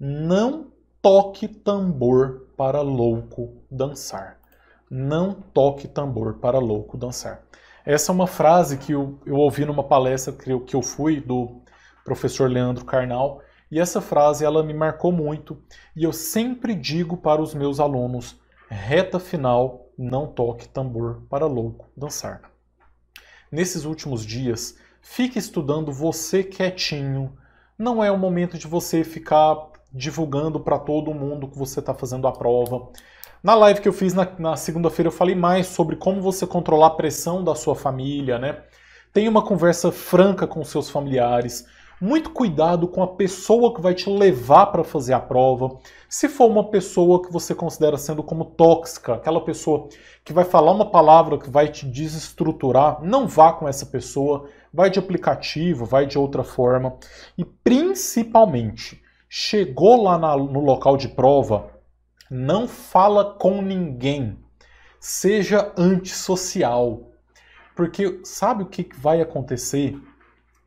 Não toque tambor para louco dançar. Não toque tambor para louco dançar. Essa é uma frase que eu, eu ouvi numa palestra que eu, que eu fui do professor Leandro Carnal, e essa frase ela me marcou muito, e eu sempre digo para os meus alunos, reta final, não toque tambor para louco dançar. Nesses últimos dias, fique estudando você quietinho. Não é o momento de você ficar divulgando para todo mundo que você está fazendo a prova. Na live que eu fiz na, na segunda-feira, eu falei mais sobre como você controlar a pressão da sua família, né? Tenha uma conversa franca com seus familiares. Muito cuidado com a pessoa que vai te levar para fazer a prova. Se for uma pessoa que você considera sendo como tóxica, aquela pessoa que vai falar uma palavra que vai te desestruturar, não vá com essa pessoa. Vai de aplicativo, vai de outra forma. E principalmente, chegou lá na, no local de prova, não fala com ninguém. Seja antissocial. Porque sabe o que vai acontecer?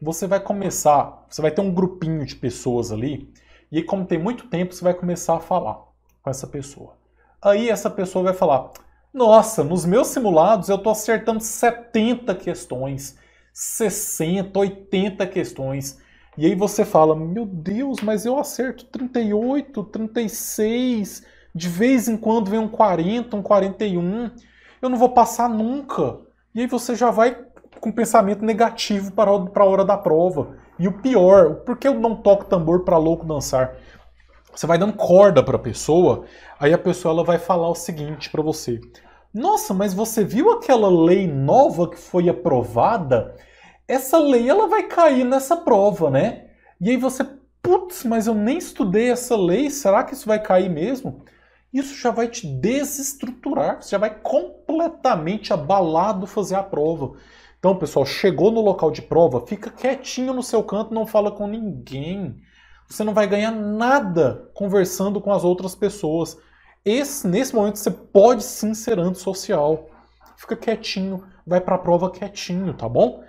Você vai começar, você vai ter um grupinho de pessoas ali, e aí, como tem muito tempo, você vai começar a falar com essa pessoa. Aí essa pessoa vai falar: Nossa, nos meus simulados eu estou acertando 70 questões, 60, 80 questões. E aí você fala: Meu Deus, mas eu acerto 38, 36, de vez em quando vem um 40, um 41, eu não vou passar nunca. E aí você já vai com pensamento negativo para a hora da prova. E o pior, por que eu não toco tambor para louco dançar? Você vai dando corda para a pessoa, aí a pessoa ela vai falar o seguinte para você: Nossa, mas você viu aquela lei nova que foi aprovada? essa lei ela vai cair nessa prova, né? E aí você, putz, mas eu nem estudei essa lei, será que isso vai cair mesmo? Isso já vai te desestruturar, você já vai completamente abalado fazer a prova. Então, pessoal, chegou no local de prova, fica quietinho no seu canto, não fala com ninguém. Você não vai ganhar nada conversando com as outras pessoas. Esse, nesse momento você pode sim ser antissocial. Fica quietinho, vai para a prova quietinho, tá bom?